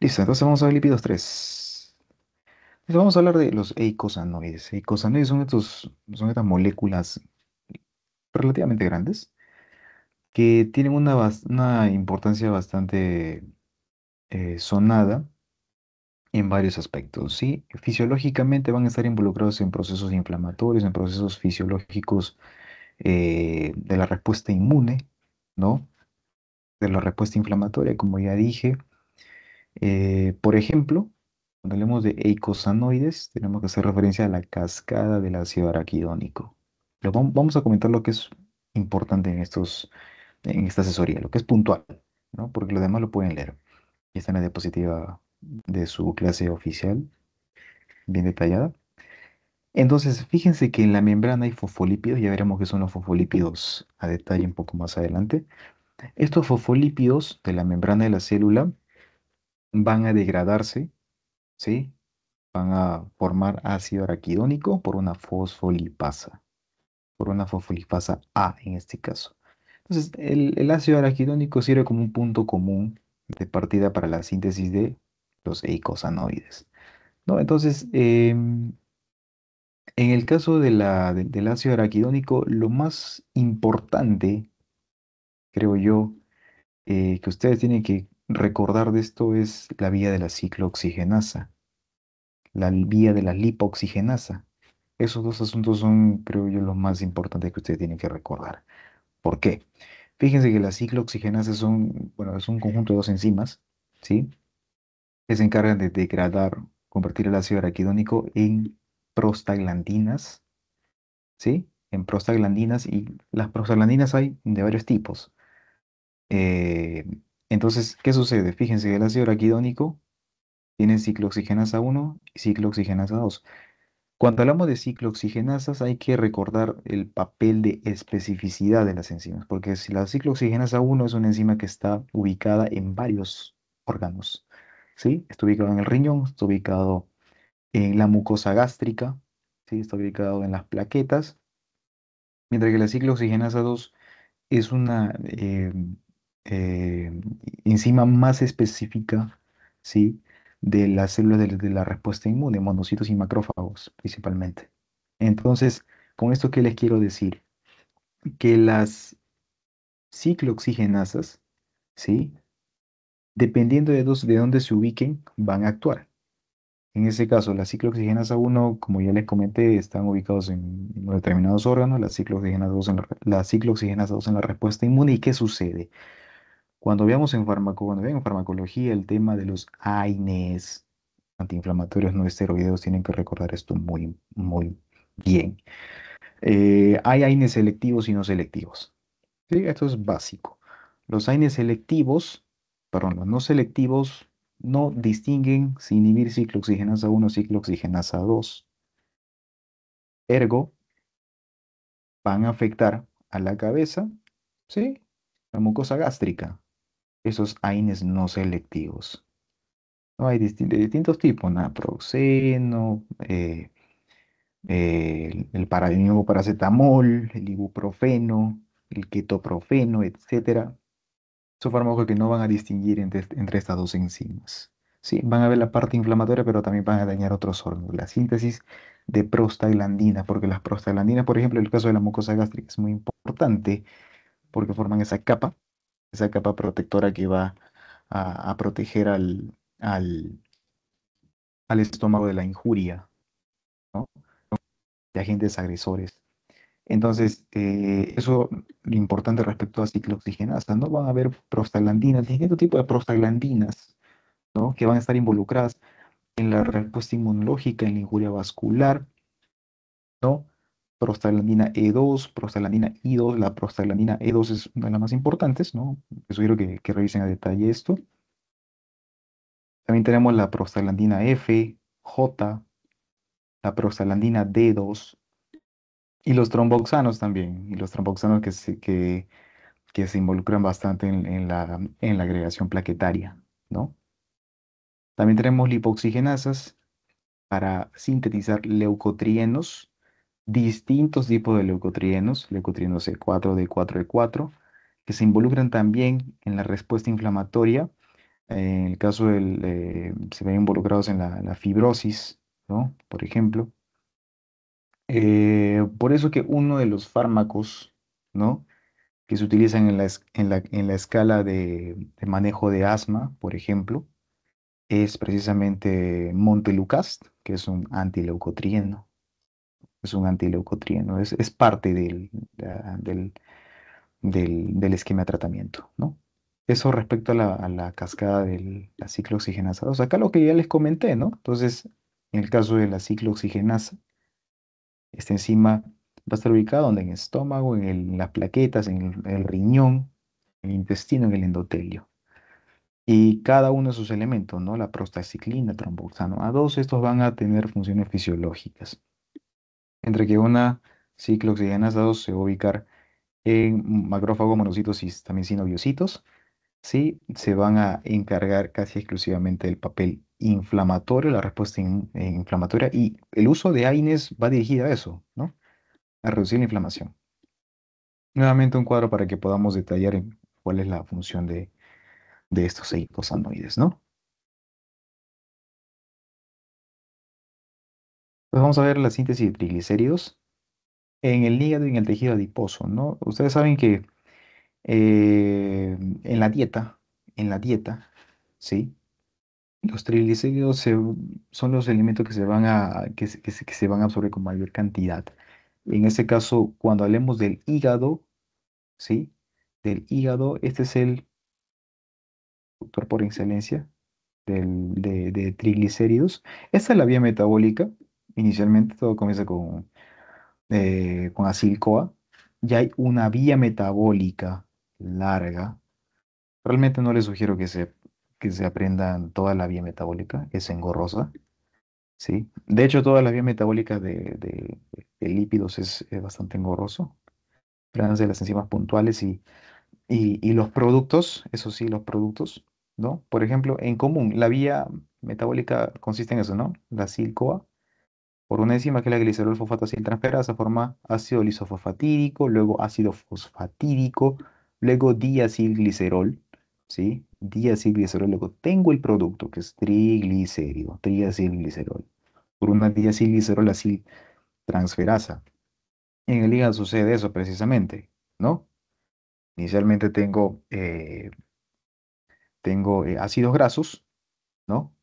Listo, entonces vamos a ver lípidos 3. Entonces vamos a hablar de los eicosanoides. Eicosanoides son, estos, son estas moléculas relativamente grandes que tienen una, importancia bastante eh, sonada en varios aspectos. ¿sí? Fisiológicamente van a estar involucrados en procesos inflamatorios, en procesos fisiológicos eh, de la respuesta inmune, ¿no? de la respuesta inflamatoria, como ya dije, eh, por ejemplo, cuando hablemos de eicosanoides, tenemos que hacer referencia a la cascada del ácido araquidónico. Pero vamos a comentar lo que es importante en, estos, en esta asesoría, lo que es puntual, ¿no? porque los demás lo pueden leer. está en la diapositiva de su clase oficial, bien detallada. Entonces, fíjense que en la membrana hay fosfolípidos, ya veremos qué son los fosfolípidos a detalle un poco más adelante. Estos fosfolípidos de la membrana de la célula van a degradarse, ¿sí? Van a formar ácido araquidónico por una fosfolipasa, por una fosfolipasa A en este caso. Entonces, el, ácido araquidónico sirve como un punto común de partida para la síntesis de los eicosanoides. ¿no? Entonces, em, en el caso de la, del ácido araquidónico, lo más importante, creo yo, eh, que ustedes tienen que Recordar de esto es la vía de la ciclooxigenasa, la vía de la lipoxigenasa. Esos dos asuntos son, creo yo, los más importantes que ustedes tienen que recordar. ¿Por qué? Fíjense que la ciclooxigenasa son, bueno, es un conjunto de dos enzimas, ¿sí? Que se encargan de degradar, convertir el ácido araquidónico en prostaglandinas, ¿sí? En prostaglandinas y las prostaglandinas hay de varios tipos. Eh, entonces, ¿qué sucede? Fíjense que el ácido araquidónico tiene ciclooxigenasa 1 y ciclooxigenasa 2. Cuando hablamos de ciclooxigenasas hay que recordar el papel de especificidad de las enzimas, porque si la ciclooxigenasa 1 es una enzima que está ubicada en varios órganos, ¿sí? Está ubicado en el riñón, está ubicado en la mucosa gástrica, ¿sí? Está ubicado en las plaquetas, mientras que la ciclooxigenasa 2 es una eh, eh, enzima más específica, ¿sí? De las células de, la respuesta inmune, monocitos y macrófagos principalmente. Entonces, con esto que les quiero decir, que las ciclooxigenasas, ¿sí? Dependiendo de, dónde se ubiquen, van a actuar. En ese caso, las ciclooxigenasa 1, como ya les comenté, están ubicados en determinados órganos, las ciclooxigenasa 2 en la, la ciclooxigenasa 2 en la respuesta inmune. ¿Y qué sucede? Cuando veamos en farmacología el tema de los AINEs, antiinflamatorios no esteroideos, tienen que recordar esto muy, muy bien. Eh, hay AINEs selectivos y no selectivos. Esto es básico. Los AINEs selectivos, perdón, los no selectivos no distinguen si inhibir ciclooxigenasa 1 o ciclooxigenasa 2. Ergo, van a afectar a la cabeza, ¿sí? La mucosa gástrica esos AINES no selectivos. Hay distintos tipos, naproxeno, eh, el, paracetamol, el ibuprofeno, el ketoprofeno, etc. Son fármacos que no van a distinguir entre, estas dos enzimas. Sí, van a ver la parte inflamatoria, pero también van a dañar otros órganos. La síntesis de prostaglandina. porque las prostaglandinas, por ejemplo, en el caso de la mucosa gástrica es muy importante porque forman esa capa esa capa protectora que va a, proteger al, estómago de la injuria, ¿no? de agentes agresores. Entonces, eh, eso lo importante respecto a ciclooxigenasa, ¿no? Van a haber prostaglandinas, distintos este tipo de prostaglandinas, ¿no? Que van a estar involucradas en la respuesta inmunológica, en la injuria vascular, ¿no? prostaglandina E2, prostaglandina I2. La prostaglandina E2 es una de las más importantes, ¿no? Les sugiero que, revisen a detalle esto. También tenemos la prostaglandina F, J, la prostaglandina D2 y los tromboxanos también, y los tromboxanos que se, involucran bastante en, la, en la agregación plaquetaria, ¿no? También tenemos lipoxigenasas para sintetizar leucotrienos, distintos tipos de leucotrienos, leucotrienos C4, D4, E4, que se involucran también en la respuesta inflamatoria. en el caso del, eh, se ven involucrados en la, fibrosis, ¿no? Por ejemplo. Eh, por eso que uno de los fármacos, ¿no? Que se utilizan en la, en la, escala de, manejo de asma, por ejemplo, es precisamente Montelucast, que es un antileucotrieno, es un antileucotrieno, es, parte ah, del, del, esquema de tratamiento, ¿no? Eso respecto a la, cascada de la ciclooxigenasa 2. Acá lo que ya les comenté, ¿no? Entonces, en el caso de la ciclooxigenasa, esta enzima va a estar ubicada en el estómago, en, las plaquetas, en el, riñón, en el intestino, en el endotelio y cada uno de sus elementos, ¿no? La prostaciclina, tromboxano A2, estos van a tener funciones fisiológicas entre que una ciclooxigenasa 2 se va a ubicar en macrófagos, monocitos y también sinobiocitos. ¿sí? Se van a encargar casi exclusivamente del papel inflamatorio, la respuesta eh, inflamatoria, y el uso de AINES va dirigido a eso, ¿no? a reducir la inflamación. Nuevamente un cuadro para que podamos detallar cuál es la función de, de estos eicosanoides, ¿no? Pues vamos a ver la síntesis de triglicéridos en el hígado y en el tejido adiposo, ¿no? Ustedes saben que eh, en la dieta, en la dieta, ¿sí? Los triglicéridos son los alimentos que se, van a, que, se van a absorber con mayor cantidad. En este caso, cuando hablemos del hígado, ¿sí? Del hígado, este es el factor por excelencia de triglicéridos. Esta es la vía metabólica, Inicialmente todo comienza con, eh, con acil-CoA. Ya hay una vía metabólica larga. Realmente no les sugiero que se, que se aprendan toda la vía metabólica, es engorrosa. ¿sí? De hecho, toda la vía metabólica de, lípidos es, es, bastante engorroso. Aprendanse las enzimas puntuales y, y, los productos, eso sí, los productos. ¿no? Por ejemplo, en común, la vía metabólica consiste en eso, ¿no? La silcoa por una enzima que es la glicerol transferasa, forma ácido lisofosfatídico, luego ácido fosfatídico, luego diacilglicerol, ¿sí? Diacilglicerol, luego tengo el producto que es triglicérido, triacilglicerol, por una diacilglicerol acil, transferasa. En el hígado sucede eso precisamente, ¿no? Inicialmente tengo, eh, tengo eh, ácidos grasos, ¿no?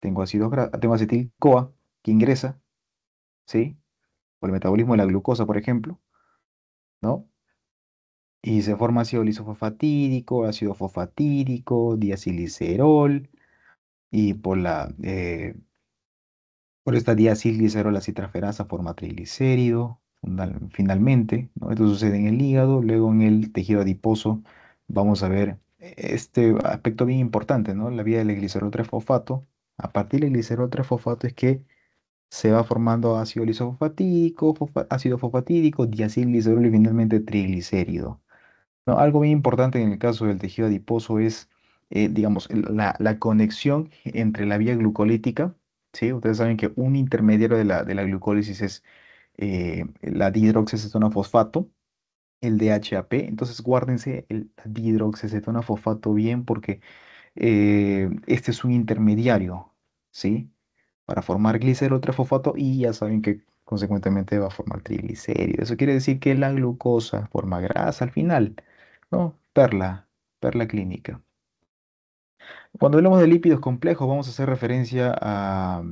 Tengo, ácidos tengo acetil-CoA, ingresa, ¿sí? Por el metabolismo de la glucosa, por ejemplo, ¿no? Y se forma ácido lisofosfatídico, ácido fosfatídico, diacilicerol, y por la... Eh, por esta diacilglicerol citraferasa forma triglicérido, finalmente, ¿no? Esto sucede en el hígado, luego en el tejido adiposo vamos a ver este aspecto bien importante, ¿no? La vía del glicerol 3-fosfato. A partir del glicerol 3-fosfato es que se va formando ácido lisofosfatídico, ácido fosfatídico, diacilglicerol y finalmente triglicérido. ¿No? Algo bien importante en el caso del tejido adiposo es, eh, digamos, la, conexión entre la vía glucolítica. ¿sí? Ustedes saben que un intermediario de la, de la glucólisis es eh, la dihidroxacetona fosfato, el DHAP. Entonces, guárdense el dihidroxacetona fosfato bien porque eh, este es un intermediario. ¿sí? para formar glicerol trifosfato y ya saben que consecuentemente va a formar triglicéridos. Eso quiere decir que la glucosa forma grasa al final, ¿no? Perla, perla clínica. Cuando hablamos de lípidos complejos vamos a hacer referencia a,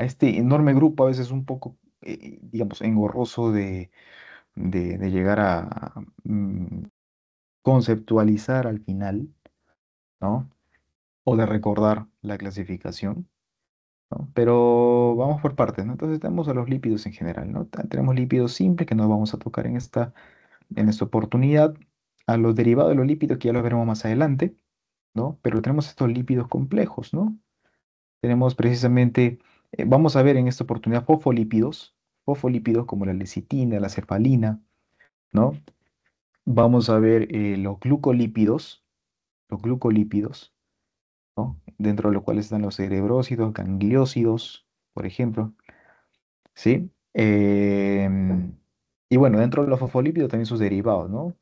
este enorme grupo, a veces un poco, eh, digamos, engorroso de, llegar a, mm, conceptualizar al final, ¿no? O de recordar la clasificación. Pero vamos por partes, ¿no? Entonces tenemos a los lípidos en general, ¿no? Tenemos lípidos simples que no vamos a tocar en esta, en esta oportunidad, a los derivados de los lípidos que ya los veremos más adelante, ¿no? Pero tenemos estos lípidos complejos, ¿no? Tenemos precisamente, eh, vamos a ver en esta oportunidad fosfolípidos, fosfolípidos como la lecitina, la cefalina, ¿no? Vamos a ver eh, los glucolípidos, los glucolípidos, dentro de lo cual están los cerebrócidos, gangliócidos, por ejemplo. ¿Sí? Em, y bueno, dentro de los fosfolípidos también sus derivados, ¿no?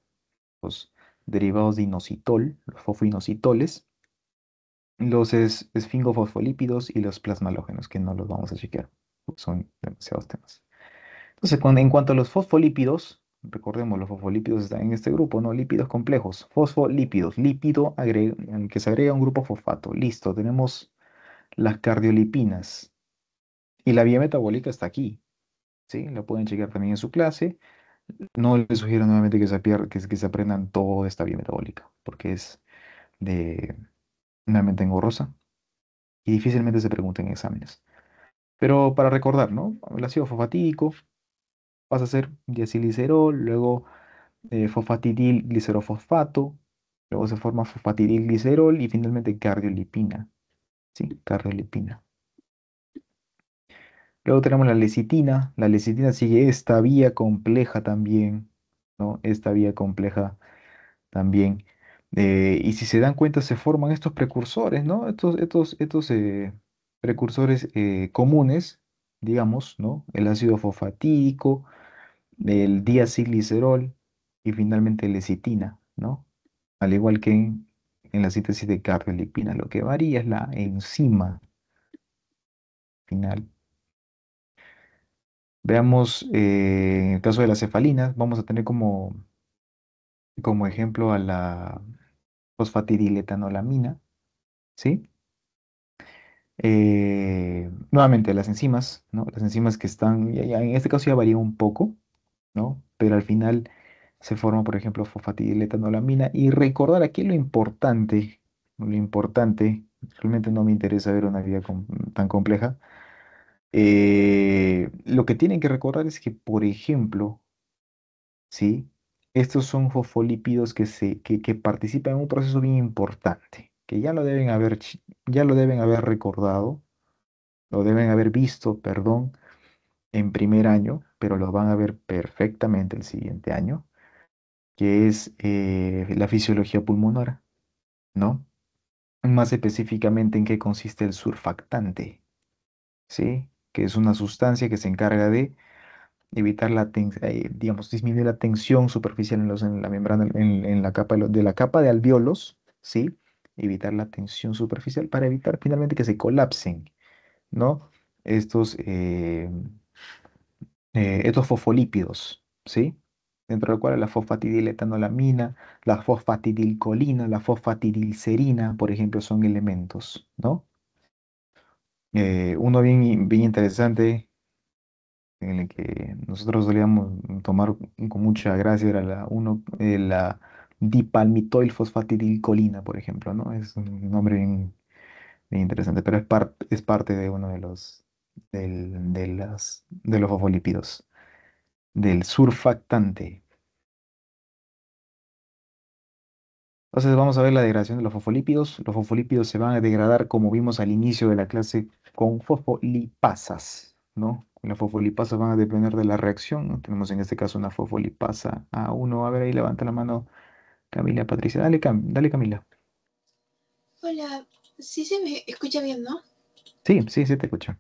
Los derivados de inositol, los fosfoinositoles, los esfingofosfolípidos y los plasmalógenos, que no los vamos a chequear, son demasiados temas. Entonces, en cuanto a los fosfolípidos, recordemos, los fosfolípidos están en este grupo, ¿no? Lípidos complejos, fosfolípidos, lípido que se agrega un grupo fosfato. Listo, tenemos las cardiolipinas. Y la vía metabólica está aquí, ¿sí? La pueden checar también en su clase. No les sugiero nuevamente que se, que se aprendan toda esta vía metabólica, porque es de una mente engorrosa y difícilmente se pregunta en exámenes. Pero para recordar, ¿no? El ácido fosfatídico, pasa a ser diacilicerol, luego eh, fosfatidil glicerofosfato, luego se forma fosfatidil glicerol y finalmente cardiolipina. ¿sí? Cardiolipina. Luego tenemos la lecitina. La lecitina sigue esta vía compleja también, ¿no? Esta vía compleja también. Eh, y si se dan cuenta, se forman estos precursores, ¿no? Estos, eh, precursores comunes, digamos, ¿no? El ácido fosfatídico, el diacilglicerol y finalmente lecitina, ¿no? Al igual que en, la síntesis de cardiolipina, lo que varía es la enzima final. Veamos, en eh, el caso de las cefalinas, vamos a tener como, como ejemplo a la fosfatidiletanolamina, ¿sí? Eh, nuevamente, las enzimas, ¿no? Las enzimas que están, en este caso ya varía un poco, ¿no? Pero al final se forma, por ejemplo, fosfatidiletanolamina. Y recordar aquí lo importante, lo importante, realmente no me interesa ver una vida tan compleja. Eh, lo que tienen que recordar es que, por ejemplo, ¿sí? estos son fosfolípidos que, se, que, participan en un proceso bien importante, que ya lo deben haber, ya lo deben haber recordado, lo deben haber visto, perdón, en primer año, pero lo van a ver perfectamente el siguiente año, que es eh, la fisiología pulmonar, ¿no? Más específicamente en qué consiste el surfactante, ¿sí? Que es una sustancia que se encarga de evitar la tensión eh, digamos, disminuir la tensión superficial en, los, en la membrana, en, la capa de, la capa de alveolos, ¿sí? Evitar la tensión superficial para evitar finalmente que se colapsen, ¿no? Estos... Eh, eh, estos fosfolípidos, ¿sí? Dentro del cual la fosfatidiletanolamina, la fosfatidilcolina, la fosfatidilcerina, por ejemplo, son elementos, ¿no? Eh, uno bien, bien interesante en el que nosotros solíamos tomar con mucha gracia era la, uno, eh, la fosfatidilcolina, por ejemplo, ¿no? Es un nombre bien, interesante, pero es parte de uno de los del, de, de los fosfolípidos, del surfactante. Entonces vamos a ver la degradación de los fosfolípidos. Los fosfolípidos se van a degradar como vimos al inicio de la clase con fosfolipasas, ¿no? Las fosfolipasas van a depender de la reacción. Tenemos en este caso una fosfolipasa A1. A ver, ahí levanta la mano Camila Patricia. Dale, Camila. Hola, sí se me escucha bien, ¿no? Sí, sí, sí te escucho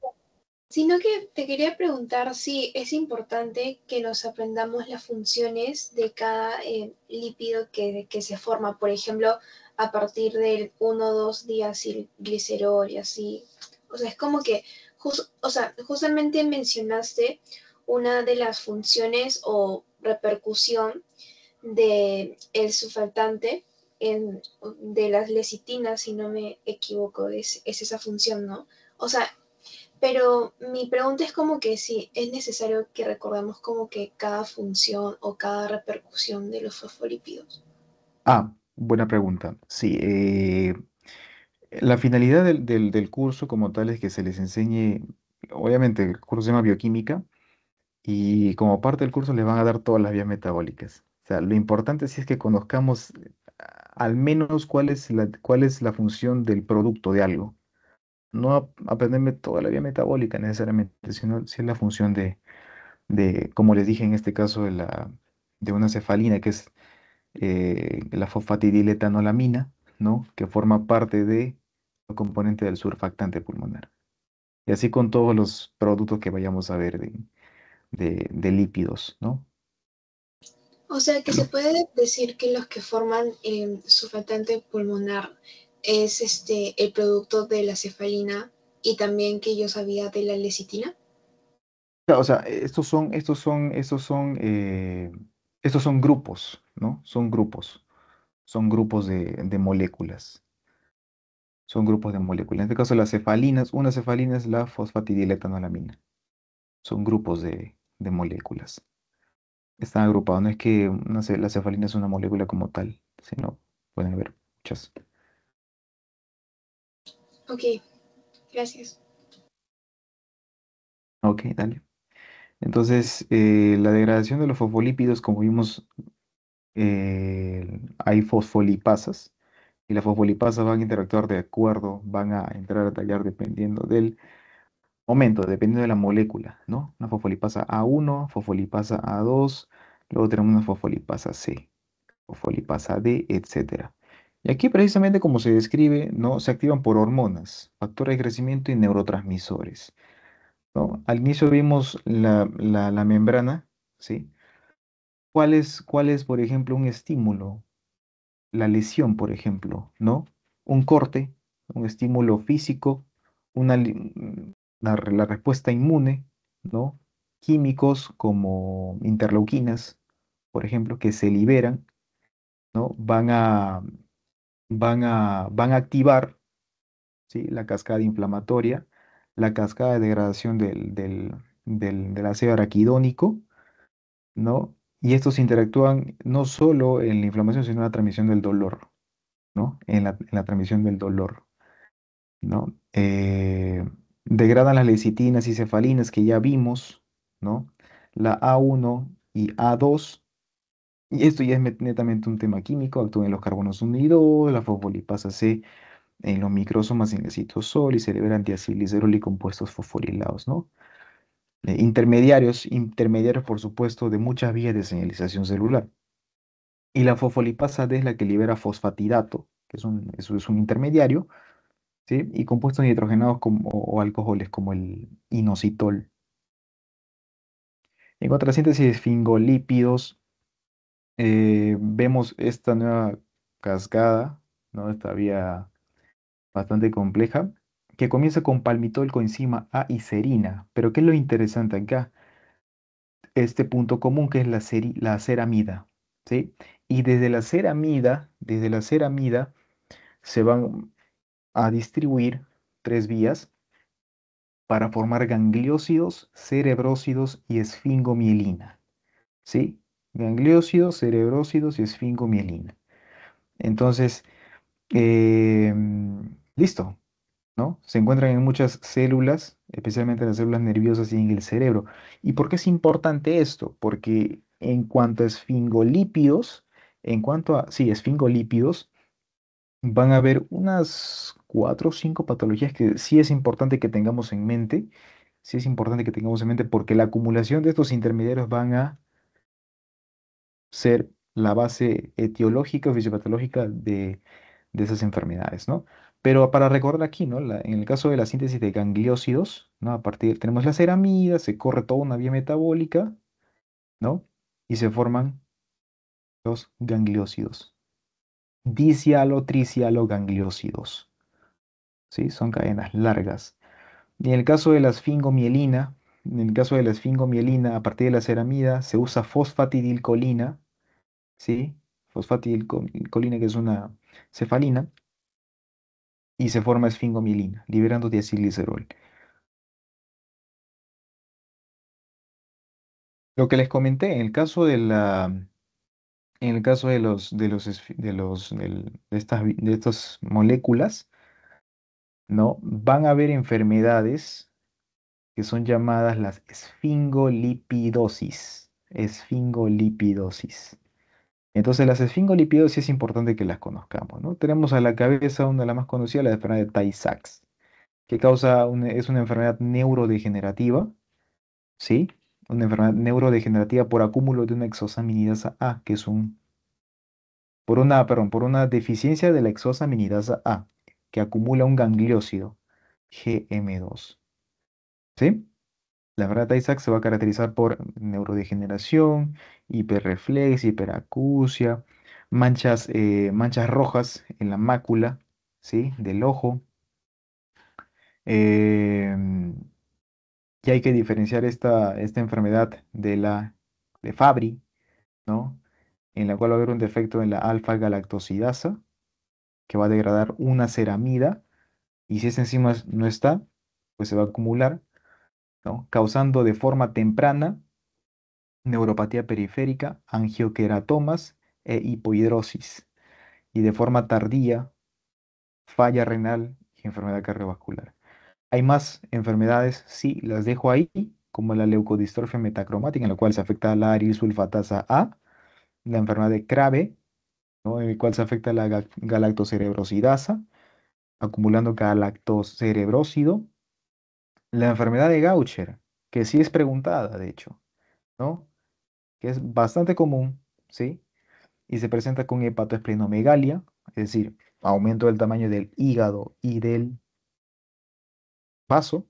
sino que te quería preguntar si es importante que nos aprendamos las funciones de cada eh, lípido que, se forma, por ejemplo, a partir del 1-2 días y glicerol y así. O sea, es como que, justo, o sea, justamente mencionaste una de las funciones o repercusión del el de las lecitinas, si no me equivoco, es, es esa función, ¿no? O sea, pero mi pregunta es como que si es necesario que recordemos como que cada función o cada repercusión de los fosfolípidos. Ah, buena pregunta. Sí, eh, la finalidad del, curso como tal es que se les enseñe, obviamente el curso se llama bioquímica y como parte del curso les van a dar todas las vías metabólicas. O sea, lo importante sí es que conozcamos eh, al menos cuál es cuál es la función del producto de algo no aprenderme toda la vía metabólica necesariamente, sino si es la función de, como les dije en este caso, de, la, de una cefalina, que es eh, la fosfatidiletanolamina, ¿no? que forma parte de la componente del surfactante pulmonar. Y así con todos los productos que vayamos a ver de, lípidos, ¿no? O sea que se puede decir que los que forman el surfactante pulmonar es este, el producto de la cefalina y también que yo sabía de la lecitina. O sea, estos son, estos son, estos son, eh, estos son grupos, ¿no? Son grupos, son grupos de, moléculas. Son grupos de moléculas. En este caso, las cefalinas, una cefalina es la fosfatidilactanolamina. Son grupos de, moléculas. Están agrupados. No es que la cefalina es una molécula como tal, sino pueden haber muchas. Ok, gracias. Ok, dale. Entonces, eh, la degradación de los fosfolípidos, como vimos, eh, hay fosfolipasas y las fosfolipasas van a interactuar de acuerdo, van a entrar a tallar dependiendo del momento, dependiendo de la molécula, ¿no? Una fosfolipasa A1, fosfolipasa A2, luego tenemos una fosfolipasa C, fosfolipasa D, etcétera. Y aquí precisamente como se describe, ¿no? se activan por hormonas, factores de crecimiento y neurotransmisores. ¿no? Al inicio vimos la, membrana, ¿sí? ¿Cuál es, por ejemplo, un estímulo? La lesión, por ejemplo, ¿no? Un corte, un estímulo físico, una, la, la respuesta inmune, ¿no? Químicos como interleuquinas, por ejemplo, que se liberan, ¿no? Van a van a, activar la cascada inflamatoria, la cascada de degradación del, del, ácido araquidónico, ¿no? Y estos interactúan no solo en la inflamación, sino en la transmisión del dolor, ¿no? En la, transmisión del dolor, ¿no? Eh, degradan las lecitinas y cefalinas que ya vimos, ¿no? La A1 y A2 y esto ya es netamente un tema químico, actúa en los carbonos unidos, la fosfolipasa C en los microsomas en el citosol y libera antiacilicerol y compuestos fosforilados, ¿no? Eh, intermediarios, intermediarios por supuesto de muchas vías de señalización celular. Y la fosfolipasa D es la que libera fosfatidato, que es un, es un intermediario, ¿sí? y compuestos nitrogenados como, o alcoholes como el inositol. En cuanto a síntesis de eh, vemos esta nueva cascada, ¿no? esta vía bastante compleja, que comienza con palmitol, coenzima A ah, y serina. Pero ¿qué es lo interesante acá? Este punto común que es la, la ceramida. ¿sí? Y desde la ceramida, desde la ceramida, se van a distribuir tres vías para formar gangliósidos, cerebrócidos y esfingomielina. ¿sí? gangliosidos, cerebrósidos y esfingomielina. Entonces, eh, listo, ¿no? Se encuentran en muchas células, especialmente en las células nerviosas y en el cerebro. ¿Y por qué es importante esto? Porque en cuanto a esfingolípidos, en cuanto a, sí, esfingolípidos, van a haber unas cuatro o cinco patologías que sí es importante que tengamos en mente, sí es importante que tengamos en mente porque la acumulación de estos intermediarios van a ser la base etiológica o fisiopatológica de, esas enfermedades, ¿no? Pero para recordar aquí, en el caso de la síntesis de gangliócidos, ¿no? A partir, tenemos la ceramida, se corre toda una vía metabólica, ¿no? Y se forman los gangliócidos. Dicialo, tricialo, gangliósidos, ¿Sí? Son cadenas largas. Y en el caso de la esfingomielina, en el caso de la esfingomielina, a partir de la ceramida, se usa fosfatidilcolina, ¿sí? Fosfatidilcolina, que es una cefalina, y se forma esfingomielina, liberando diacilglicerol. Lo que les comenté, en el caso de la, en el caso de los de los de los de, estas de estas moléculas no van a haber enfermedades que son llamadas las esfingolipidosis. Esfingolipidosis. Entonces, las esfingolipidosis es importante que las conozcamos. ¿no? Tenemos a la cabeza una de las más conocidas, la enfermedad de Tay-Sachs, que causa es una enfermedad neurodegenerativa, ¿sí? Una enfermedad neurodegenerativa por acúmulo de una exosaminidasa A, que es un. Por una, perdón, por una deficiencia de la exosaminidasa A, que acumula un gangliócido. GM2. ¿sí? La verdad Isaac se va a caracterizar por neurodegeneración, hiperreflexia, hiperacusia, manchas, eh, manchas rojas en la mácula ¿sí? del ojo. Em, y hay que diferenciar esta, esta enfermedad de la de Fabry, ¿no? en la cual va a haber un defecto en la alfa-galactosidasa, que va a degradar una ceramida, y si esa enzima no está, pues se va a acumular causando de forma temprana neuropatía periférica, angioqueratomas e hipohidrosis, y de forma tardía, falla renal y enfermedad cardiovascular. Hay más enfermedades, sí, las dejo ahí, como la leucodistrofia metacromática, en la cual se afecta la arisulfatasa A, la enfermedad de Krabbe, en la cual se afecta la galactocerebrosidasa, acumulando galactocerebrósido, la enfermedad de Gaucher, que sí es preguntada, de hecho, ¿no? Que es bastante común, ¿sí? Y se presenta con hepatoesplenomegalia, es decir, aumento del tamaño del hígado y del vaso.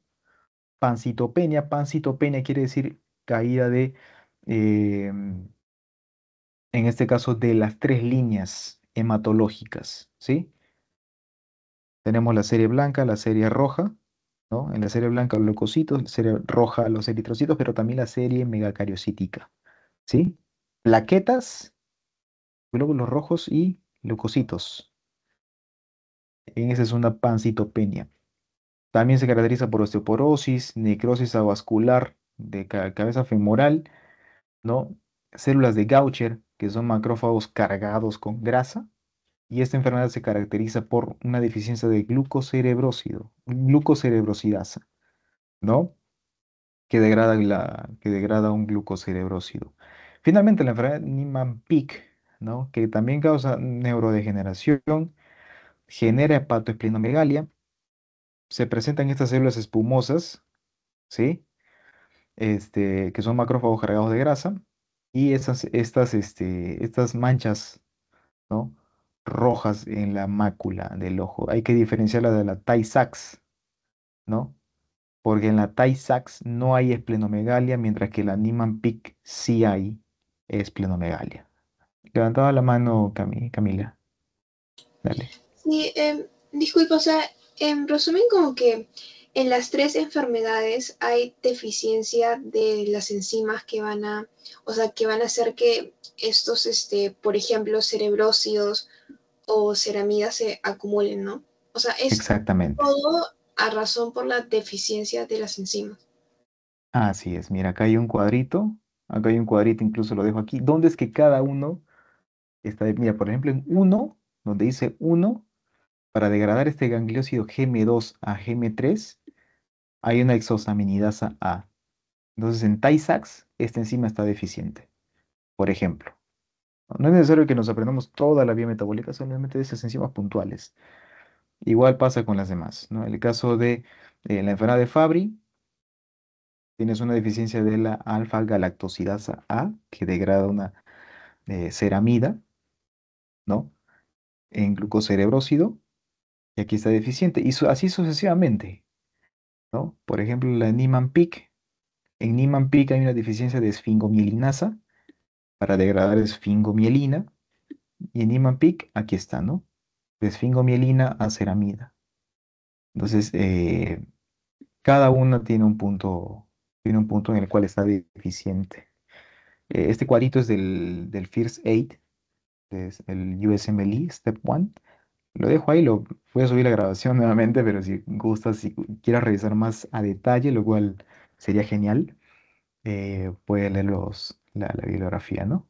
Pancitopenia, pancitopenia quiere decir caída de, eh, en este caso, de las tres líneas hematológicas, ¿sí? Tenemos la serie blanca, la serie roja, en la serie blanca los leucocitos, en la serie roja los eritrocitos, pero también la serie megacariocítica, ¿sí? Plaquetas, glóbulos rojos y leucocitos. En esa es una pancitopenia. También se caracteriza por osteoporosis, necrosis avascular de cabeza femoral, ¿no? Células de Gaucher, que son macrófagos cargados con grasa, y esta enfermedad se caracteriza por una deficiencia de glucocerebrósido, glucocerebrosidasa, ¿no? Que degrada, la, que degrada un glucocerebrósido. Finalmente, la enfermedad Niemann-Pick, ¿no? Que también causa neurodegeneración, genera hepatoesplenomegalia, se presentan estas células espumosas, ¿sí? Este, que son macrófagos cargados de grasa, y estas, estas, este, estas manchas, ¿no? rojas en la mácula del ojo. Hay que diferenciarla de la Tay Sachs, ¿no? Porque en la Tay Sachs no hay esplenomegalia, mientras que en la Niemann Pick sí hay esplenomegalia. Levantada la mano Camila. Dale. Sí, em, disculpa, o sea, en resumen como que en las tres enfermedades hay deficiencia de las enzimas que van a, o sea, que van a hacer que estos, este, por ejemplo, cerebrócidos o ceramida se acumulen, ¿no? O sea, es todo a razón por la deficiencia de las enzimas. Así es, mira, acá hay un cuadrito, acá hay un cuadrito, incluso lo dejo aquí, ¿Dónde es que cada uno está, mira, por ejemplo, en 1, donde dice 1, para degradar este gangliócido GM2 a GM3, hay una exosaminidasa A. Entonces, en tay esta enzima está deficiente, por ejemplo. No es necesario que nos aprendamos toda la vía metabólica, solamente de esas enzimas puntuales. Igual pasa con las demás. En el caso de eh, la enfermedad de Fabry, tienes una deficiencia de la alfa-galactosidasa A, que degrada una eh, ceramida, ¿no? En glucocerebrósido, y aquí está deficiente. Y así sucesivamente, ¿no? Por ejemplo, la Niemann-Pick. En Niemann-Pick hay una deficiencia de esfingomilinasa, para degradar esfingomielina. Y en Iman aquí está, ¿no? esfingomielina a ceramida. Entonces, eh, cada una tiene un punto, tiene un punto en el cual está deficiente. Eh, este cuadrito es del, del First Aid, es el USMLE Step 1. Lo dejo ahí, lo voy a subir la grabación nuevamente, pero si gustas, si quieres revisar más a detalle, lo cual sería genial, puede eh, puedes leer los, la, bibliografía, ¿no?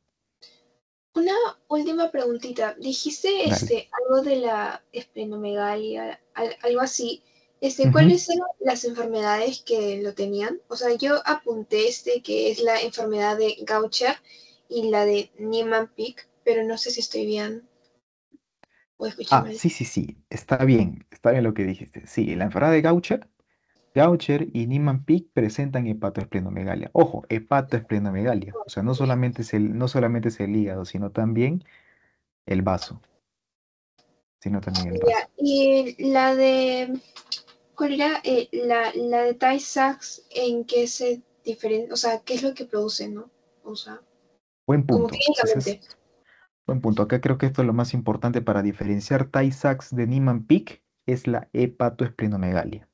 Una última preguntita. Dijiste este, algo de la esplenomegalia, algo así. Este, ¿Cuáles eran las enfermedades que lo tenían? O sea, yo apunté este que es la enfermedad de Gaucher y la de Niemann-Pick, pero no sé si estoy bien. Ah, sí, sí, sí, está bien, está bien lo que dijiste. Sí, la enfermedad de Gaucher Gaucher y Niemann Pick presentan hepatoesplenomegalia. Ojo, hepatoesplenomegalia. O sea, no solamente es el, no solamente es el hígado, sino también el vaso. Sino también el vaso. Y la de. ¿Cuál era? Eh, la, de Ty Sachs, ¿en qué se diferencia? O sea, ¿qué es lo que produce, no? O sea. Buen punto. buen punto. Acá creo que esto es lo más importante para diferenciar Tay Sachs de Niemann Pick es la hepatoesplenomegalia.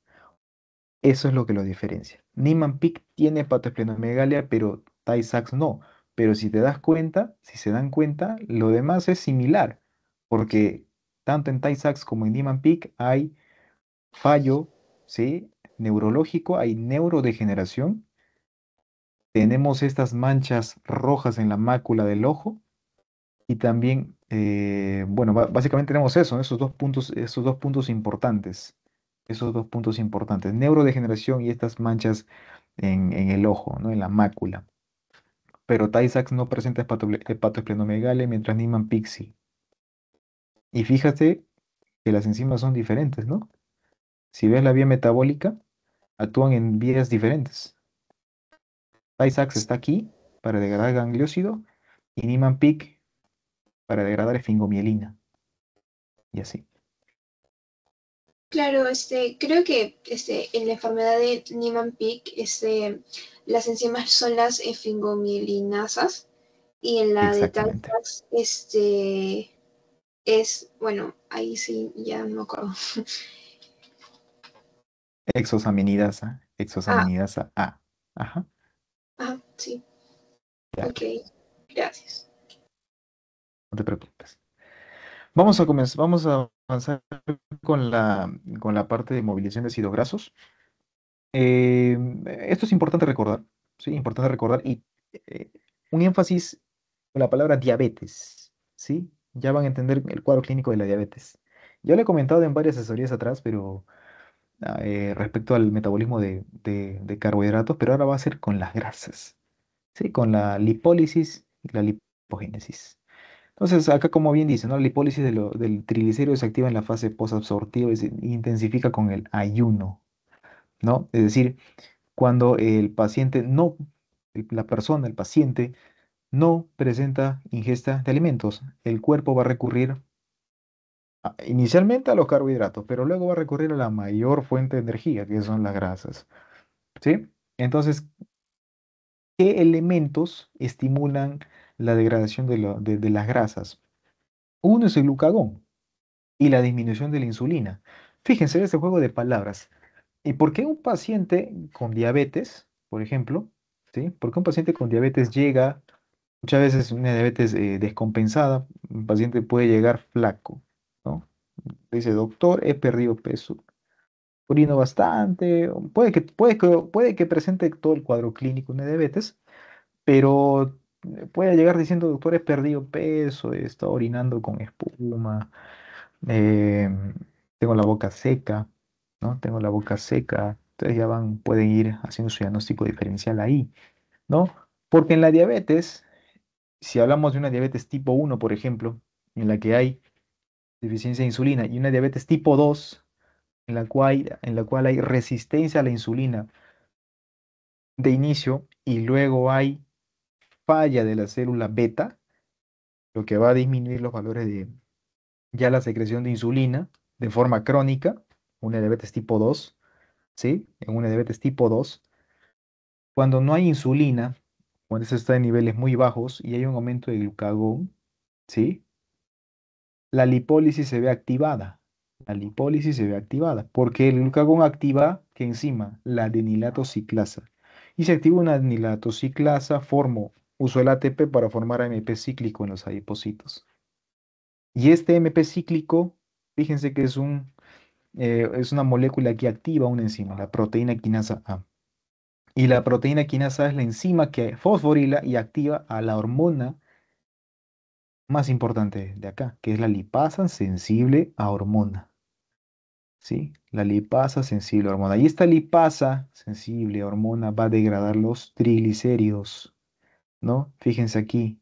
Eso es lo que lo diferencia. Neiman Pick tiene hepatosplenomegalia, pero Ty Sachs no. Pero si te das cuenta, si se dan cuenta, lo demás es similar, porque tanto en Ty Sachs como en Niman Pick hay fallo ¿sí? neurológico, hay neurodegeneración. Tenemos estas manchas rojas en la mácula del ojo y también, eh, bueno, básicamente tenemos eso, esos, dos puntos, esos dos puntos importantes esos dos puntos importantes, neurodegeneración y estas manchas en, el ojo, ¿no? en la mácula. Pero Tay no presenta hepatoesplenomegalia mientras Niemann sí. Y fíjate que las enzimas son diferentes, ¿no? Si ves la vía metabólica, actúan en vías diferentes. Tay está aquí para degradar gangliócido y Niemann Pick para degradar esfingomielina. Y así. Claro, este, creo que este, en la enfermedad de Niemann-Pick este, las enzimas son las efingomielinasas y en la de Talpax este, es, bueno, ahí sí, ya no me acuerdo. Exosaminidasa, ¿ah? ah. exosaminidasa A. Ajá. Ah, sí. Ok, gracias. No te preocupes. Vamos a comenzar, vamos a avanzar con la, con la parte de movilización de ácidos grasos. Em, esto es importante recordar, ¿sí? Importante recordar y eh, un énfasis con la palabra diabetes, ¿sí? Ya van a entender el cuadro clínico de la diabetes. Ya lo he comentado en varias asesorías atrás, pero ah, eh, respecto al metabolismo de, carbohidratos, pero ahora va a ser con las grasas, Con la lipólisis y la lipogénesis. Entonces, acá como bien dice, ¿no? La hipólisis del triglicérido se activa en la fase posabsortiva y se intensifica con el ayuno, ¿no? Es decir, cuando el paciente no, la persona, el paciente, no presenta ingesta de alimentos, el cuerpo va a recurrir inicialmente a los carbohidratos, pero luego va a recurrir a la mayor fuente de energía, que son las grasas, ¿sí? Entonces, ¿qué elementos estimulan la degradación de, las grasas. Uno es el glucagón y la disminución de la insulina. Fíjense ese juego de palabras. ¿Y por qué un paciente con diabetes, por ejemplo, ¿sí? ¿Por qué un paciente con diabetes llega, muchas veces una diabetes eh, descompensada, un paciente puede llegar flaco, ¿no? Dice, doctor, he perdido peso, orino bastante, puede que, puede, puede que presente todo el cuadro clínico de diabetes, pero puede llegar diciendo, doctor, he perdido peso, he estado orinando con espuma, eh, tengo la boca seca, ¿no? Tengo la boca seca. Entonces ya van, pueden ir haciendo su diagnóstico diferencial ahí, ¿no? Porque en la diabetes, si hablamos de una diabetes tipo 1, por ejemplo, en la que hay deficiencia de insulina, y una diabetes tipo 2, en la cual, en la cual hay resistencia a la insulina de inicio y luego hay falla de la célula beta, lo que va a disminuir los valores de ya la secreción de insulina de forma crónica, una diabetes tipo 2, ¿sí? En una diabetes tipo 2, cuando no hay insulina, cuando eso está en niveles muy bajos y hay un aumento de glucagón, ¿sí? La lipólisis se ve activada. La lipólisis se ve activada porque el glucagón activa que enzima la ciclasa Y se activa una ciclasa formo Uso el ATP para formar MP cíclico en los adipocitos. Y este MP cíclico, fíjense que es, eh, es una molécula que activa una enzima, la proteína quinasa A. Y la proteína quinasa es la enzima que fosforila y activa a la hormona más importante de acá, que es la lipasa sensible a hormona. ¿Sí? La lipasa sensible a hormona. Y esta lipasa sensible a hormona va a degradar los triglicéridos. ¿no? Fíjense aquí.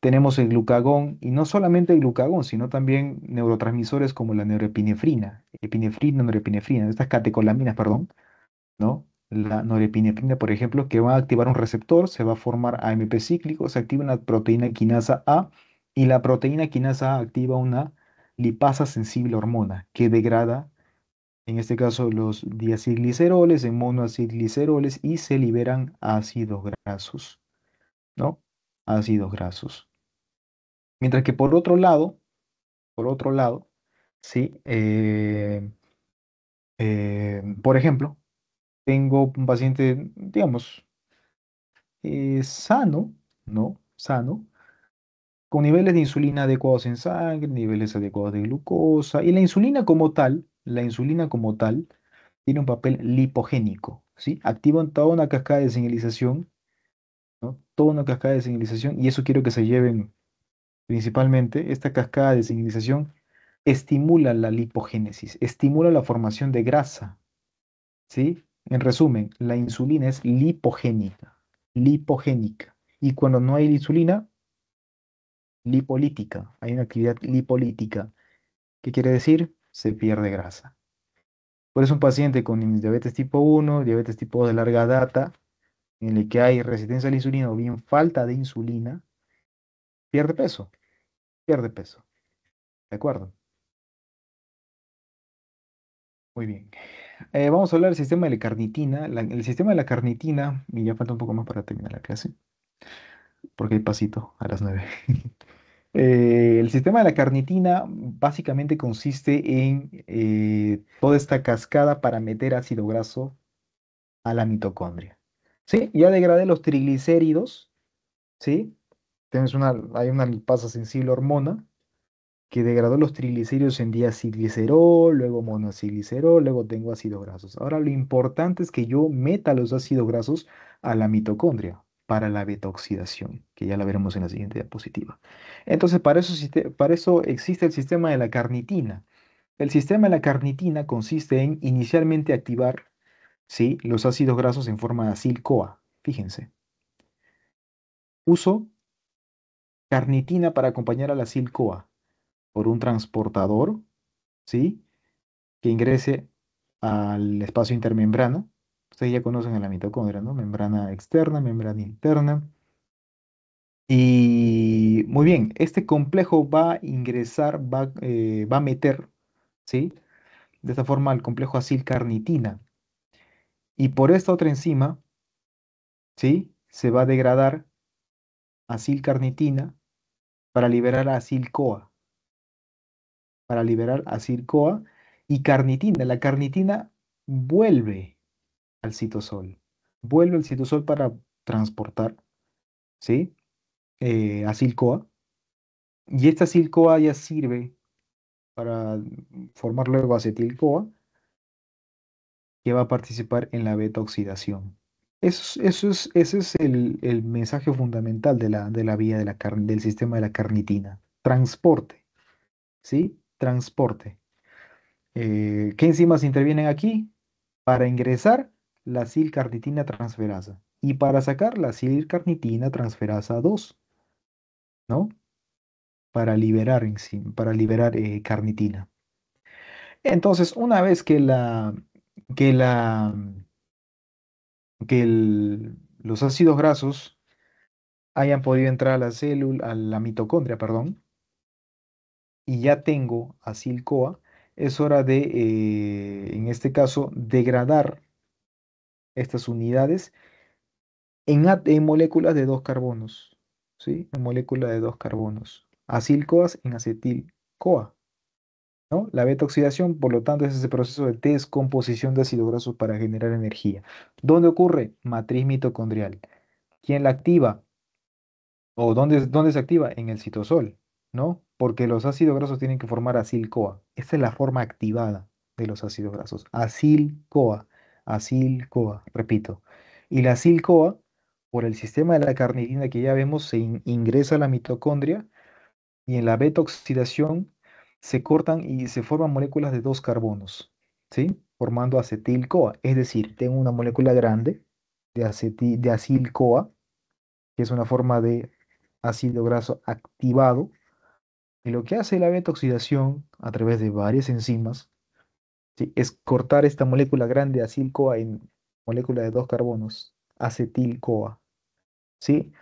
Tenemos el glucagón, y no solamente el glucagón, sino también neurotransmisores como la norepinefrina, epinefrina, norepinefrina, estas catecolaminas, perdón, ¿no? La norepinefrina, por ejemplo, que va a activar un receptor, se va a formar AMP cíclico, se activa una proteína quinasa A, y la proteína quinasa A activa una lipasa sensible hormona que degrada, en este caso, los diacilgliceroles en monoacilgliceroles y se liberan ácidos grasos. ¿no? Ácidos grasos. Mientras que por otro lado, por otro lado, ¿sí? Eh, eh, por ejemplo, tengo un paciente, digamos, eh, sano, ¿no? Sano, con niveles de insulina adecuados en sangre, niveles adecuados de glucosa, y la insulina como tal, la insulina como tal, tiene un papel lipogénico, ¿sí? Activa toda una cascada de señalización toda una cascada de señalización y eso quiero que se lleven principalmente. Esta cascada de señalización estimula la lipogénesis, estimula la formación de grasa. ¿sí? En resumen, la insulina es lipogénica, lipogénica. Y cuando no hay insulina, lipolítica, hay una actividad lipolítica. ¿Qué quiere decir? Se pierde grasa. Por eso un paciente con diabetes tipo 1, diabetes tipo 2 de larga data, en el que hay resistencia a la insulina o bien falta de insulina, pierde peso. Pierde peso. ¿De acuerdo? Muy bien. Eh, vamos a hablar del sistema de la carnitina. el sistema de la carnitina, y ya falta un poco más para terminar la clase, porque hay pasito a las 9. Eh, el sistema de la carnitina básicamente consiste en eh, toda esta cascada para meter ácido graso a la mitocondria. ¿sí? Ya degradé los triglicéridos, ¿sí? una, hay una lipasa sensible hormona que degradó los triglicéridos en diacilglicerol, luego monacilglicerol, luego tengo ácidos grasos. Ahora lo importante es que yo meta los ácidos grasos a la mitocondria para la beta-oxidación, que ya la veremos en la siguiente diapositiva. Entonces, para eso, para eso existe el sistema de la carnitina. El sistema de la carnitina consiste en inicialmente activar ¿sí? los ácidos grasos en forma de acil-CoA, fíjense. Uso carnitina para acompañar a acil-CoA por un transportador ¿sí? que ingrese al espacio intermembrana. Ustedes ya conocen a la mitocondria, ¿no? Membrana externa, membrana interna. Y muy bien, este complejo va a ingresar, va, eh, a meter, ¿sí? De esta forma al complejo acil-carnitina. Y por esta otra enzima, ¿sí? Se va a degradar acilcarnitina para liberar acil-CoA. Para liberar acil-CoA y carnitina. La carnitina vuelve al citosol. Vuelve al citosol para transportar, ¿sí? Eh, acil-CoA. Y esta acil-CoA ya sirve para formar luego acetil-CoA que va a participar en la beta oxidación. Eso, es, ese es el, mensaje fundamental de la, de la vía de la del sistema de la carnitina. Transporte. ¿Sí? Transporte. Eh, ¿Qué enzimas intervienen aquí? Para ingresar la silcarnitina transferasa y para sacar la silcarnitina transferasa 2, ¿no? Para liberar, para liberar eh, carnitina. Entonces, una vez que la, que, la, que los ácidos grasos hayan podido entrar a la célula, a la mitocondria, perdón, y ya tengo acil-CoA, es hora de, eh, en este caso, degradar estas unidades en, en moléculas de dos carbonos, ¿sí? En molécula de dos carbonos, acil-CoA en acetil-CoA. La beta-oxidación, por lo tanto, es ese proceso de descomposición de ácidos grasos para generar energía. ¿Dónde ocurre? Matriz mitocondrial. ¿Quién la activa? ¿O dónde, se activa? En el citosol, ¿no? Porque los ácidos grasos tienen que formar acil-CoA. Esta es la forma activada de los ácidos grasos. Acil-CoA, acil-CoA, repito. Y la acil-CoA, por el sistema de la carnitina que ya vemos, se ingresa a la mitocondria y en la beta-oxidación se cortan y se forman moléculas de dos carbonos, ¿sí? Formando acetil-CoA. Es decir, tengo una molécula grande de, acil-CoA, que es una forma de ácido graso activado. Y lo que hace la beta-oxidación a través de varias enzimas es cortar esta molécula grande de acil-CoA en molécula de dos carbonos, acetil-CoA. ¿sí?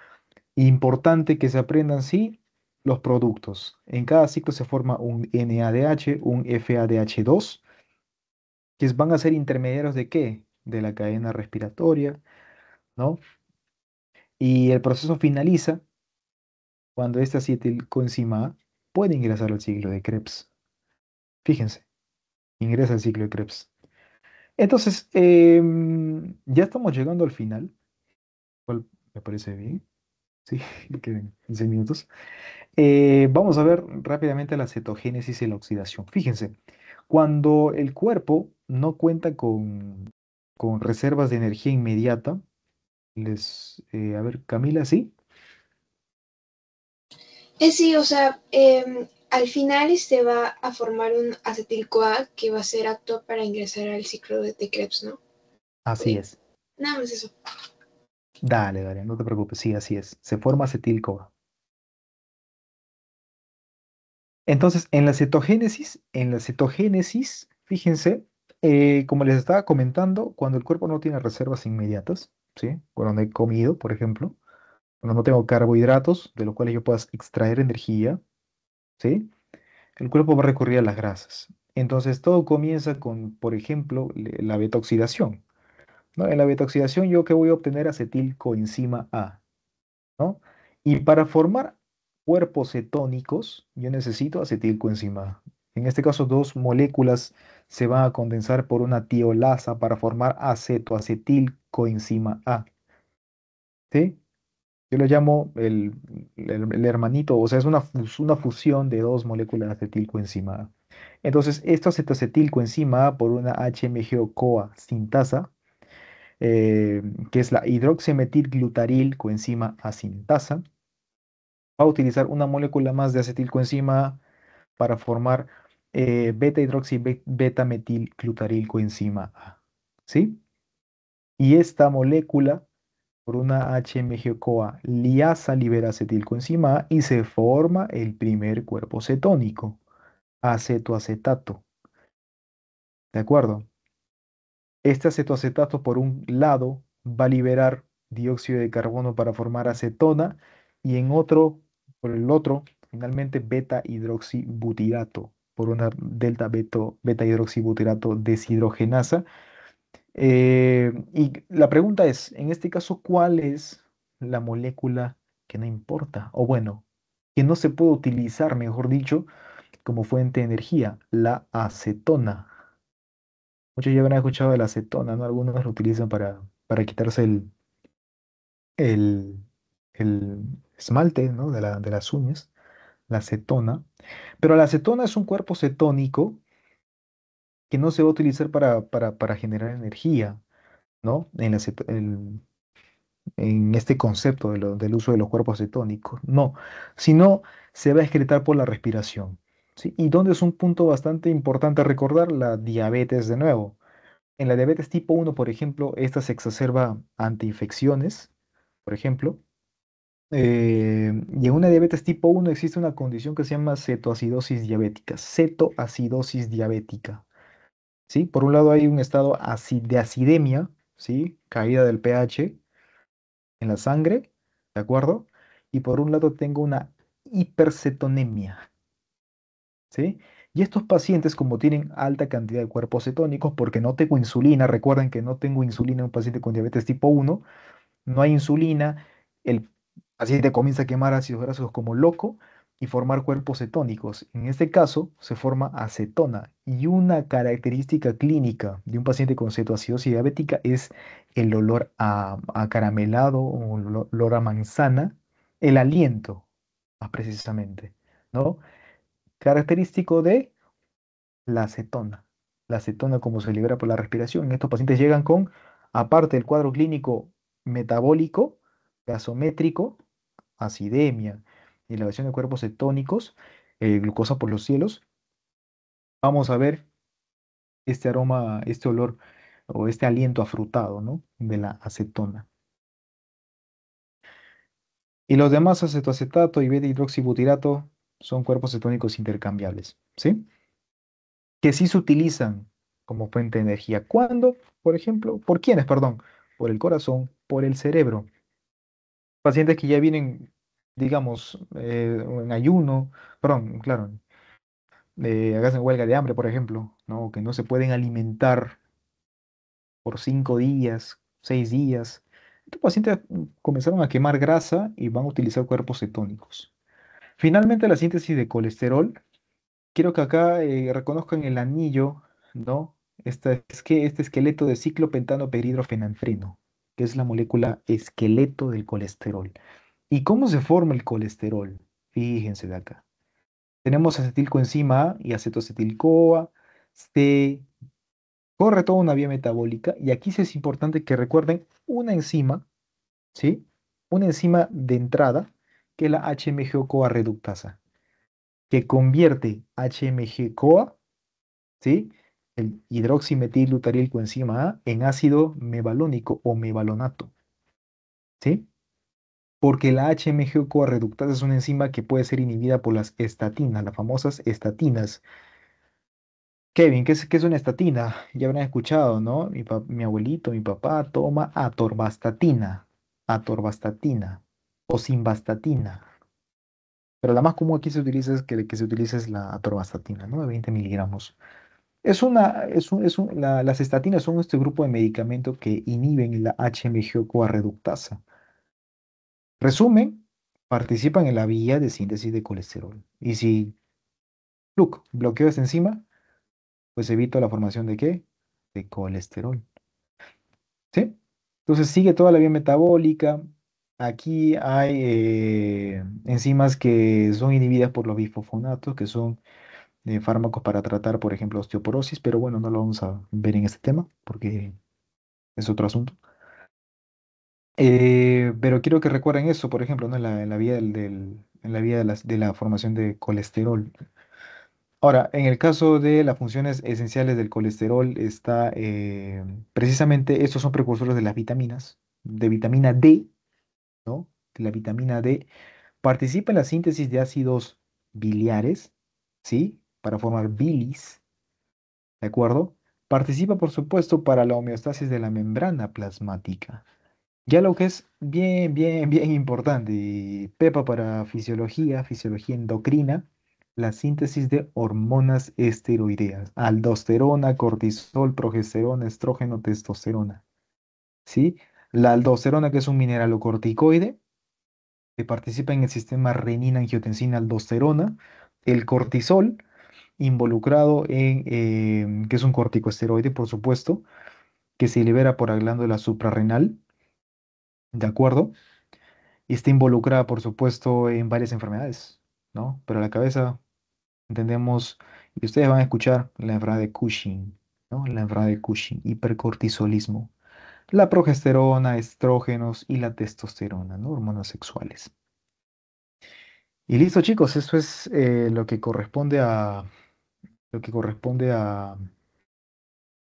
Importante que se aprendan, sí, los productos. En cada ciclo se forma un NADH, un FADH2, que van a ser intermediarios de qué? De la cadena respiratoria, ¿no? Y el proceso finaliza cuando esta acetilcoenzima A puede ingresar al ciclo de Krebs. Fíjense, ingresa al ciclo de Krebs. Entonces, em, ya estamos llegando al final, me parece bien sí, que en minutos. Eh, vamos a ver rápidamente la cetogénesis y la oxidación. Fíjense, cuando el cuerpo no cuenta con, con reservas de energía inmediata, les, eh, a ver, Camila, ¿sí? Eh, sí, o sea, em, al final se este, va a formar un acetil CoA que va a ser apto para ingresar al ciclo de, t Krebs, ¿no? Así es. Nada más eso. Dale, dale, no te preocupes. Sí, así es. Se forma acetilcoa. Entonces, en la cetogénesis, en la cetogénesis, fíjense, eh, como les estaba comentando, cuando el cuerpo no tiene reservas inmediatas, ¿sí? Cuando no he comido, por ejemplo, cuando no tengo carbohidratos, de los cuales yo pueda extraer energía, ¿sí? El cuerpo va a recurrir a las grasas. Entonces, todo comienza con, por ejemplo, la beta oxidación, en la beta-oxidación yo que voy a obtener acetilcoenzima A, Y para formar cuerpos cetónicos yo necesito acetilcoenzima A. En este caso dos moléculas se van a condensar por una tiolasa para formar acetoacetilcoenzima A. ¿Sí? Yo lo llamo el, hermanito, o sea, es una, fusión de dos moléculas de acetilcoenzima A. Entonces, esto acetacetilcoenzima A por una HMGO-CoA sintasa eh, que es la hidroximetilglutaril coenzima acintasa. Va a utilizar una molécula más de acetilcoenzima para formar beta hidroximetilglutaril coenzima A. ¿Sí? Y esta molécula, por una HMG-CoA, liasa libera acetilcoenzima A y se forma el primer cuerpo cetónico, acetoacetato. ¿De acuerdo? Este acetoacetato, por un lado, va a liberar dióxido de carbono para formar acetona y en otro, por el otro, finalmente beta hidroxibutirato, por una delta beta hidroxibutirato deshidrogenasa. Eh, y la pregunta es, en este caso, ¿cuál es la molécula que no importa? O bueno, que no se puede utilizar, mejor dicho, como fuente de energía, la acetona. Muchos ya habrán escuchado de la acetona, ¿no? Algunos lo utilizan para, quitarse el, el, esmalte, de, las uñas, la acetona. Pero la acetona es un cuerpo cetónico que no se va a utilizar para, generar energía, ¿no? En, este concepto del uso de los cuerpos cetónicos, no, sino se va a excretar por la respiración. Y dónde es un punto bastante importante recordar, la diabetes de nuevo. En la diabetes tipo 1, por ejemplo, esta se exacerba ante infecciones, por ejemplo. Eh, y en una diabetes tipo 1 existe una condición que se llama cetoacidosis diabética, cetoacidosis diabética. ¿sí? Por un lado hay un estado de acidemia, ¿sí? caída del pH en la sangre, ¿de acuerdo? Y por un lado tengo una hipercetonemia, y estos pacientes, como tienen alta cantidad de cuerpos cetónicos, porque no tengo insulina, recuerden que no tengo insulina en un paciente con diabetes tipo 1, no hay insulina, el paciente comienza a quemar ácidos grasos como loco y formar cuerpos cetónicos. En este caso, se forma acetona y una característica clínica de un paciente con cetoacidosis diabética es el olor a, a caramelado o olor a manzana, el aliento, más precisamente, ¿no? característico de la acetona. La acetona como se libera por la respiración. Estos pacientes llegan con, aparte del cuadro clínico metabólico, gasométrico, acidemia, elevación de cuerpos cetónicos, eh, glucosa por los cielos. Vamos a ver este aroma, este olor o este aliento afrutado ¿no? de la acetona. Y los demás acetoacetato y beta hidroxibutirato son cuerpos cetónicos intercambiables, ¿sí? Que sí se utilizan como fuente de energía. ¿Cuándo? Por ejemplo, ¿por quiénes? Perdón, por el corazón, por el cerebro. Pacientes que ya vienen, digamos, eh, en ayuno, perdón, claro, eh, hacen huelga de hambre, por ejemplo, ¿no? que no se pueden alimentar por cinco días, seis días. Estos pacientes comenzaron a quemar grasa y van a utilizar cuerpos cetónicos. Finalmente, la síntesis de colesterol. Quiero que acá eh, reconozcan el anillo, ¿no? Este, es que, este esqueleto de ciclopentano peridrofenanfreno, que es la molécula esqueleto del colesterol. ¿Y cómo se forma el colesterol? Fíjense de acá. Tenemos acetilcoenzima A y acetocetilcoa. Se corre toda una vía metabólica y aquí es importante que recuerden una enzima, ¿sí? Una enzima de entrada que la HMG-CoA reductasa, que convierte HMG-CoA, ¿sí? el hidroximetilutariel enzima A, en ácido mevalónico o mevalonato. ¿sí? Porque la HMG-CoA reductasa es una enzima que puede ser inhibida por las estatinas, las famosas estatinas. Kevin, ¿qué es, una estatina? Ya habrán escuchado, ¿no? Mi, mi abuelito, mi papá toma atorvastatina. Atorvastatina o simvastatina. Pero la más común aquí se utiliza es que, se utiliza es la atorvastatina, ¿no? De 20 miligramos. Es una, es las estatinas son este grupo de medicamentos que inhiben la HMG-CoA reductasa. Resumen, participan en la vía de síntesis de colesterol. Y si look, bloqueo esta enzima, pues evito la formación de qué? De colesterol. ¿Sí? Entonces sigue toda la vía metabólica, Aquí hay eh, enzimas que son inhibidas por los bifofonatos, que son eh, fármacos para tratar, por ejemplo, osteoporosis, pero bueno, no lo vamos a ver en este tema porque es otro asunto. Eh, pero quiero que recuerden eso, por ejemplo, en, la, vía, de, la, formación de colesterol. Ahora, en el caso de las funciones esenciales del colesterol, está precisamente estos son precursores de las vitaminas, de vitamina D la vitamina D, participa en la síntesis de ácidos biliares, ¿sí? Para formar bilis, ¿de acuerdo? Participa, por supuesto, para la homeostasis de la membrana plasmática. Ya lo que es bien, bien, bien importante, Pepa para fisiología, fisiología endocrina, la síntesis de hormonas esteroideas, aldosterona, cortisol, progesterona, estrógeno, testosterona. ¿Sí? La aldosterona, que es un mineralocorticoide, que participa en el sistema renina-angiotensina-aldosterona. El cortisol, involucrado en, eh, que es un corticosteroide, por supuesto, que se libera por la glándula suprarrenal, ¿de acuerdo? Y está involucrada, por supuesto, en varias enfermedades, ¿no? Pero la cabeza, entendemos, y ustedes van a escuchar la enfermedad de Cushing, ¿no? La enfermedad de Cushing, hipercortisolismo la progesterona, estrógenos y la testosterona, ¿no? hormonas sexuales. Y listo chicos, Esto es eh, lo que corresponde a lo que corresponde a,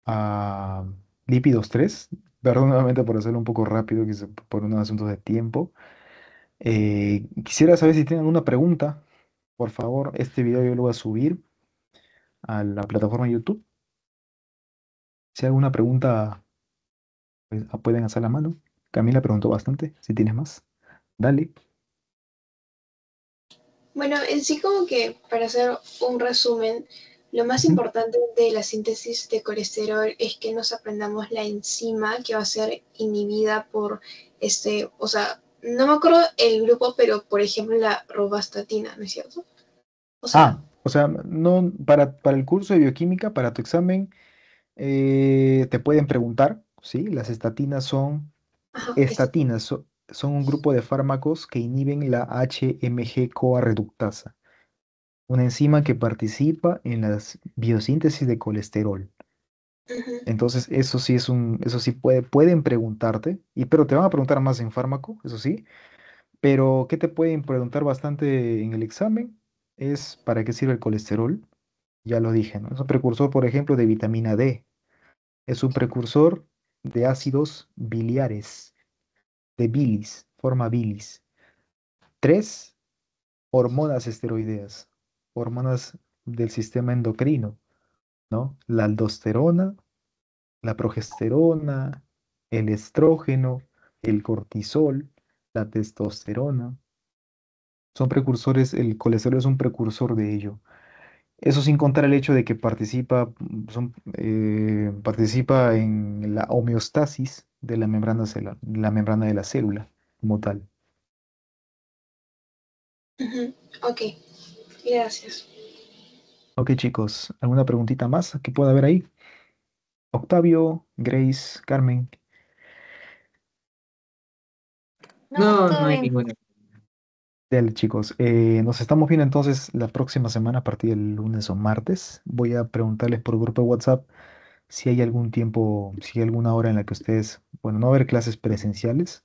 a lípidos 3. Perdón nuevamente por hacerlo un poco rápido, por unos asuntos de tiempo. Eh, quisiera saber si tienen alguna pregunta. Por favor, este video yo lo voy a subir a la plataforma YouTube. Si hay alguna pregunta pues, pueden hacer la mano. Camila preguntó bastante, si tienes más. Dale. Bueno, en sí como que para hacer un resumen, lo más importante de la síntesis de colesterol es que nos aprendamos la enzima que va a ser inhibida por este, o sea, no me acuerdo el grupo, pero por ejemplo la robastatina, ¿no es cierto? ah, o sea, no, para, para el curso de bioquímica, para tu examen, eh, te pueden preguntar ¿sí? Las estatinas son, estatinas son un grupo de fármacos que inhiben la HMG-CoA reductasa, una enzima que participa en la biosíntesis de colesterol. Entonces, eso sí es un, eso sí puede, pueden preguntarte, y, pero te van a preguntar más en fármaco, eso sí. Pero, ¿qué te pueden preguntar bastante en el examen? Es para qué sirve el colesterol. Ya lo dije, ¿no? Es un precursor, por ejemplo, de vitamina D. Es un precursor de ácidos biliares, de bilis, forma bilis. Tres, hormonas esteroideas, hormonas del sistema endocrino, ¿no? La aldosterona, la progesterona, el estrógeno, el cortisol, la testosterona. Son precursores, el colesterol es un precursor de ello. Eso sin contar el hecho de que participa, mm, eh, participa en la homeostasis de la membrana, la membrana de la célula como tal. Ok, gracias. Ok chicos, ¿alguna preguntita más que pueda haber ahí? Octavio, Grace, Carmen. No, no, no hay ninguna. Dale, chicos. Eh, nos estamos viendo entonces la próxima semana a partir del lunes o martes. Voy a preguntarles por grupo de WhatsApp si hay algún tiempo, si hay alguna hora en la que ustedes, bueno, no va a haber clases presenciales,